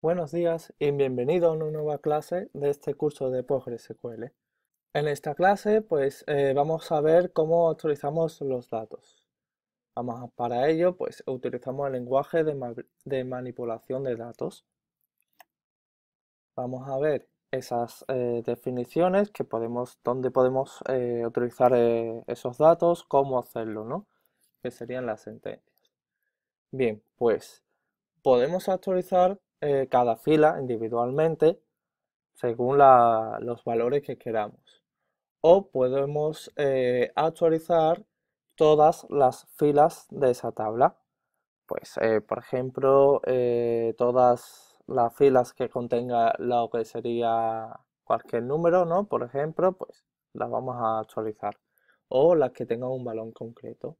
Buenos días y bienvenido a una nueva clase de este curso de PostgreSQL. En esta clase pues eh, vamos a ver cómo actualizamos los datos. Vamos para ello pues utilizamos el lenguaje de, manipulación de datos. Vamos a ver esas eh, definiciones que podemos, dónde podemos actualizar eh, utilizar esos datos, cómo hacerlo, ¿no? Que serían las sentencias. Bien, pues podemos actualizar eh, cada fila individualmente según los valores que queramos. O podemos eh, actualizar todas las filas de esa tabla. Pues, eh, por ejemplo, todas las filas que contenga lo que sería cualquier número, ¿no? Por ejemplo, pues las vamos a actualizar. O las que tengan un valor concreto.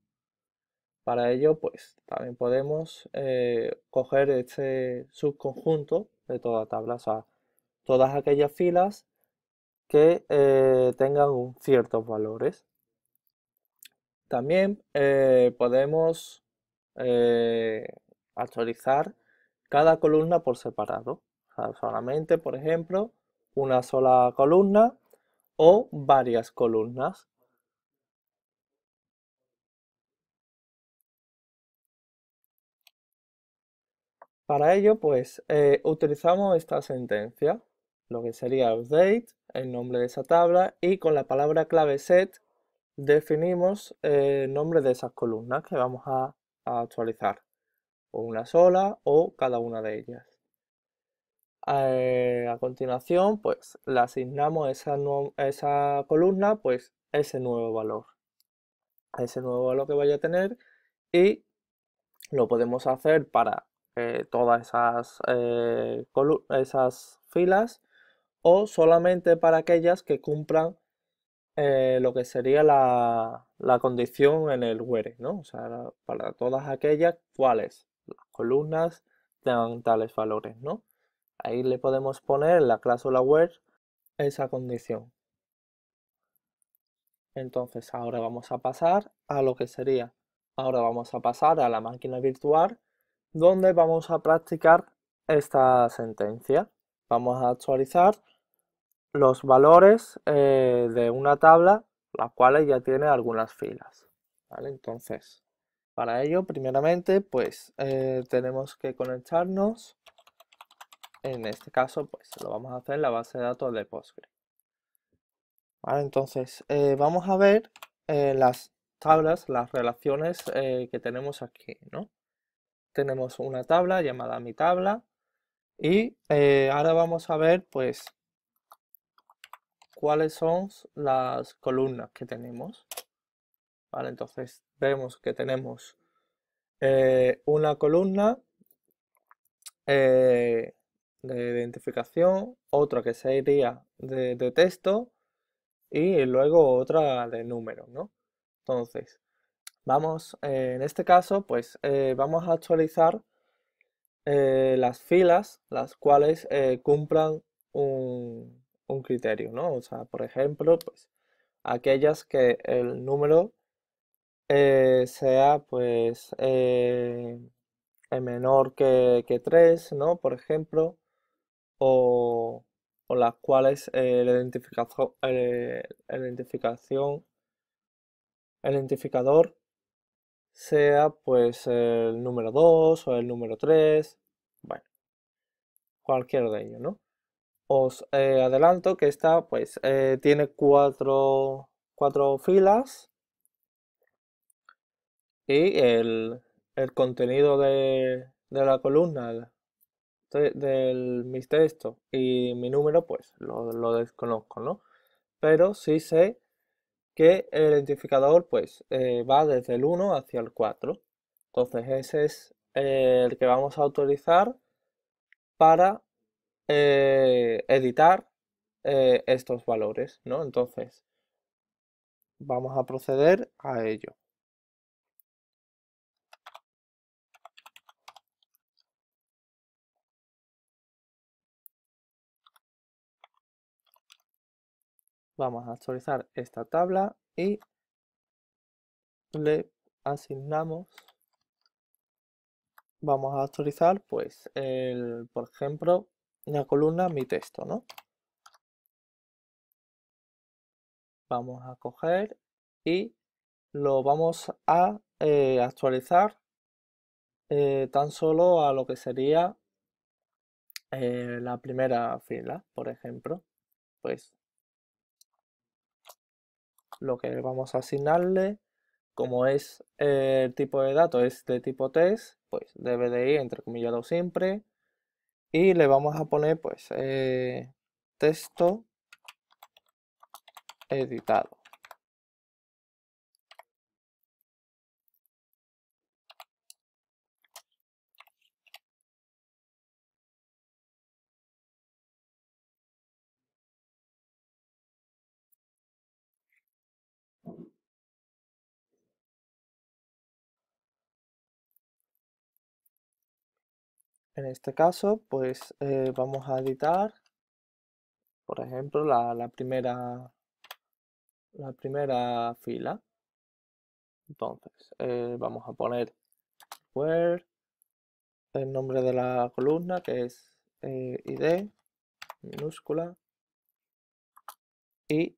Para ello, pues también podemos eh, coger este subconjunto de toda tabla, o sea, todas aquellas filas que eh, tengan ciertos valores. También eh, podemos actualizar cada columna por separado. O sea, solamente, por ejemplo, una sola columna o varias columnas. Para ello, pues eh, utilizamos esta sentencia, lo que sería update, el nombre de esa tabla, y con la palabra clave set definimos eh, el nombre de esas columnas que vamos a, actualizar, o una sola o cada una de ellas. Eh, a continuación, pues le asignamos esa, esa columna, pues ese nuevo valor. Ese nuevo valor que vaya a tener y lo podemos hacer para eh, todas esas, eh, esas filas o solamente para aquellas que cumplan eh, lo que sería la, condición en el where, ¿no? para todas aquellas cuales las columnas tengan tales valores, ¿no? Ahí le podemos poner en la cláusula where esa condición. Entonces ahora vamos a pasar a lo que sería, ahora vamos a pasar a la máquina virtual donde vamos a practicar esta sentencia. Vamos a actualizar los valores eh, de una tabla, la cual ya tiene algunas filas. Entonces, para ello, primeramente, pues eh, tenemos que conectarnos. En este caso, pues lo vamos a hacer en la base de datos de PostgreSQL. entonces, eh, vamos a ver las tablas, las relaciones que tenemos aquí, ¿no? tenemos una tabla llamada mi tabla y eh, ahora vamos a ver pues cuáles son las columnas que tenemos. entonces vemos que tenemos eh, una columna eh, de identificación, otra que sería de, texto y luego otra de número ¿no? Entonces, Vamos, eh, en este caso, pues eh, vamos a actualizar eh, las filas las cuales cumplan un, un, criterio, ¿no? O sea, por ejemplo, pues aquellas que el número sea pues menor que, que, 3, ¿no? Por ejemplo, o, o las cuales la identificación, el identificador sea pues el número 2 o el número 3, bueno, cualquier ellos, ¿no? Os eh, adelanto que esta pues eh, tiene cuatro, cuatro, filas y el, el contenido de, de, la columna de, del mis textos y mi número pues lo desconozco, ¿no? Pero sí sé que el identificador pues eh, va desde el 1 hacia el 4. Entonces ese es eh, el que vamos a autorizar para eh, editar estos valores, Entonces vamos a proceder a ello. Vamos a actualizar esta tabla y le asignamos vamos a actualizar pues el por ejemplo la columna mi texto no vamos a coger y lo vamos a eh, actualizar eh, tan solo a lo que sería eh, la primera fila por ejemplo pues lo que vamos a asignarle. Como es eh, el tipo de dato es de tipo test, pues debe de ir entre siempre. Y le vamos a poner pues eh, texto editado. En este caso, pues eh, vamos a editar, por ejemplo, la, primera, la primera fila. Entonces, eh, vamos a poner where, el nombre de la columna que es eh, id, minúscula, y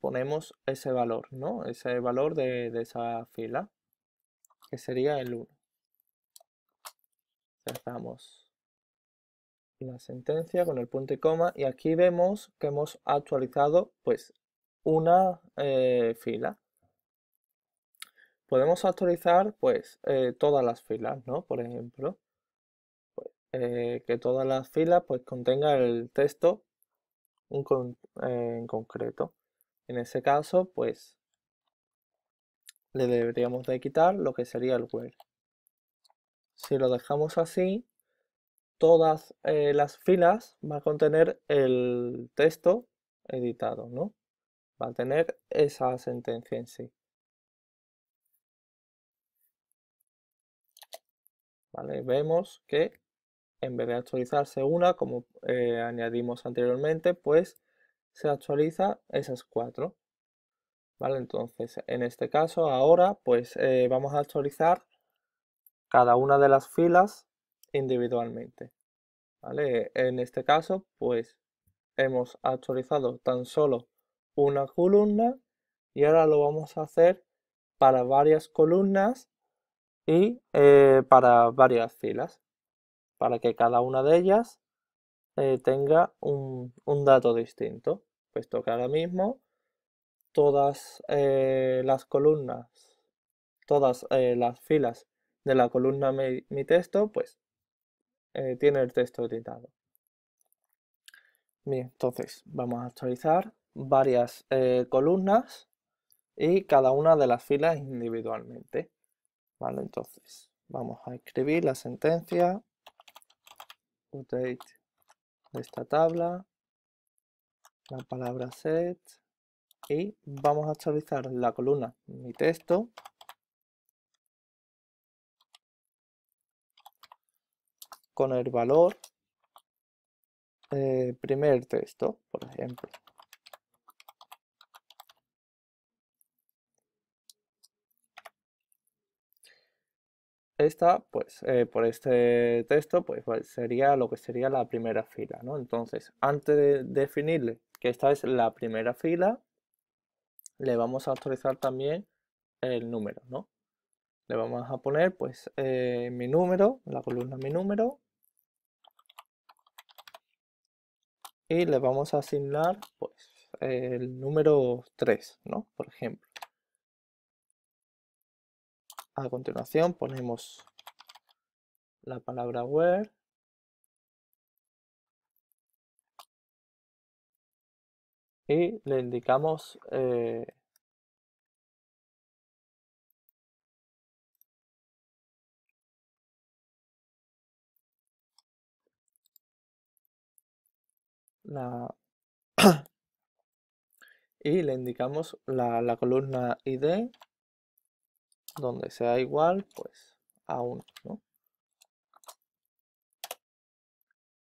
ponemos ese valor, ¿no? Ese valor de esa fila, que sería el 1. Cerramos la sentencia con el punto y coma y aquí vemos que hemos actualizado pues una eh, fila. Podemos actualizar pues eh, todas las filas, ¿no? Por ejemplo, pues, eh, que todas las filas pues contenga el texto en, concreto. En ese caso pues le deberíamos de quitar lo que sería el where. Si lo dejamos así, todas eh, las filas va a contener el texto editado, ¿no? Va a tener esa sentencia en sí. Vale, vemos que en vez de actualizarse una, como eh, añadimos anteriormente, pues se actualiza esas cuatro. Vale, entonces en este caso ahora pues eh, vamos a actualizar cada una de las filas individualmente. En este caso, pues hemos actualizado tan solo una columna y ahora lo vamos a hacer para varias columnas y eh, para varias filas, para que cada una de ellas eh, tenga un, dato distinto, puesto que ahora mismo todas eh, las columnas, todas las filas de la columna mi, texto, pues eh, tiene el texto editado. Bien, entonces vamos a actualizar varias eh, columnas y cada una de las filas individualmente. Vale, entonces vamos a escribir la sentencia update de esta tabla, la palabra set y vamos a actualizar la columna mi texto con el valor eh, primer texto, por ejemplo. Esta, pues, eh, por este texto, pues sería lo que sería la primera fila, ¿no? Entonces, antes de definirle que esta es la primera fila, le vamos a actualizar también el número, ¿no? Le vamos a poner, pues, eh, mi número, la columna mi número, y le vamos a asignar pues, el número 3, ¿no? Por ejemplo. A continuación ponemos la palabra where y le indicamos eh, y le indicamos la, columna ID donde sea igual pues a 1.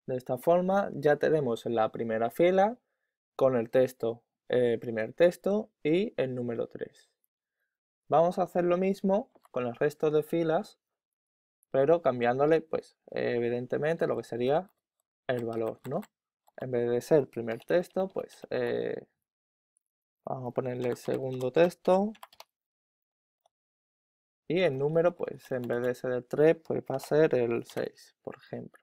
De esta forma ya tenemos la primera fila con el texto, eh, primer texto y el número 3. Vamos a hacer lo mismo con el resto de filas, pero cambiándole pues evidentemente lo que sería el valor, ¿no? en vez de ser primer texto, pues eh, vamos a ponerle segundo texto. Y el número, pues en vez de ser el 3, pues va a ser el 6, por ejemplo.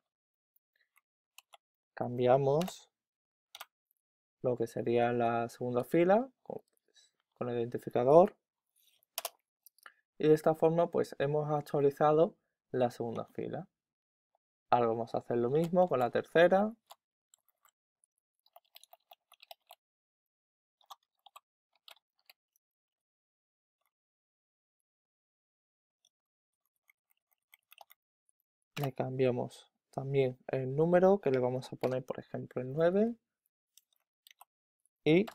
Cambiamos lo que sería la segunda fila con, pues, con el identificador. Y de esta forma, pues hemos actualizado la segunda fila. Ahora vamos a hacer lo mismo con la tercera, le cambiamos también el número que le vamos a poner por ejemplo el 9 y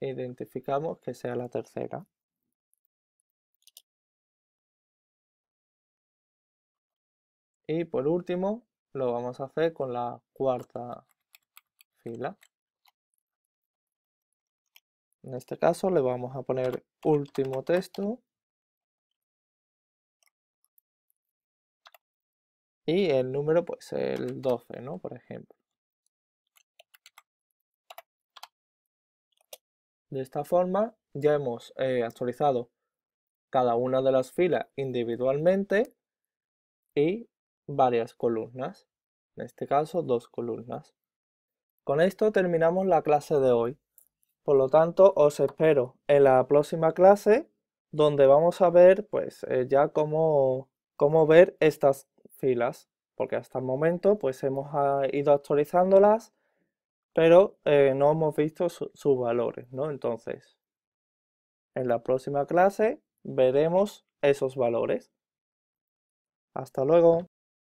identificamos que sea la tercera. Y por último lo vamos a hacer con la cuarta fila. En este caso le vamos a poner último texto Y el número pues, el 12, ¿no? Por ejemplo. De esta forma ya hemos eh, actualizado cada una de las filas individualmente y varias columnas. En este caso, dos columnas. Con esto terminamos la clase de hoy. Por lo tanto, os espero en la próxima clase donde vamos a ver pues eh, ya cómo, cómo ver estas filas, porque hasta el momento pues hemos ah, ido actualizándolas, pero eh, no hemos visto sus valores, ¿no? Entonces, en la próxima clase veremos esos valores. Hasta luego.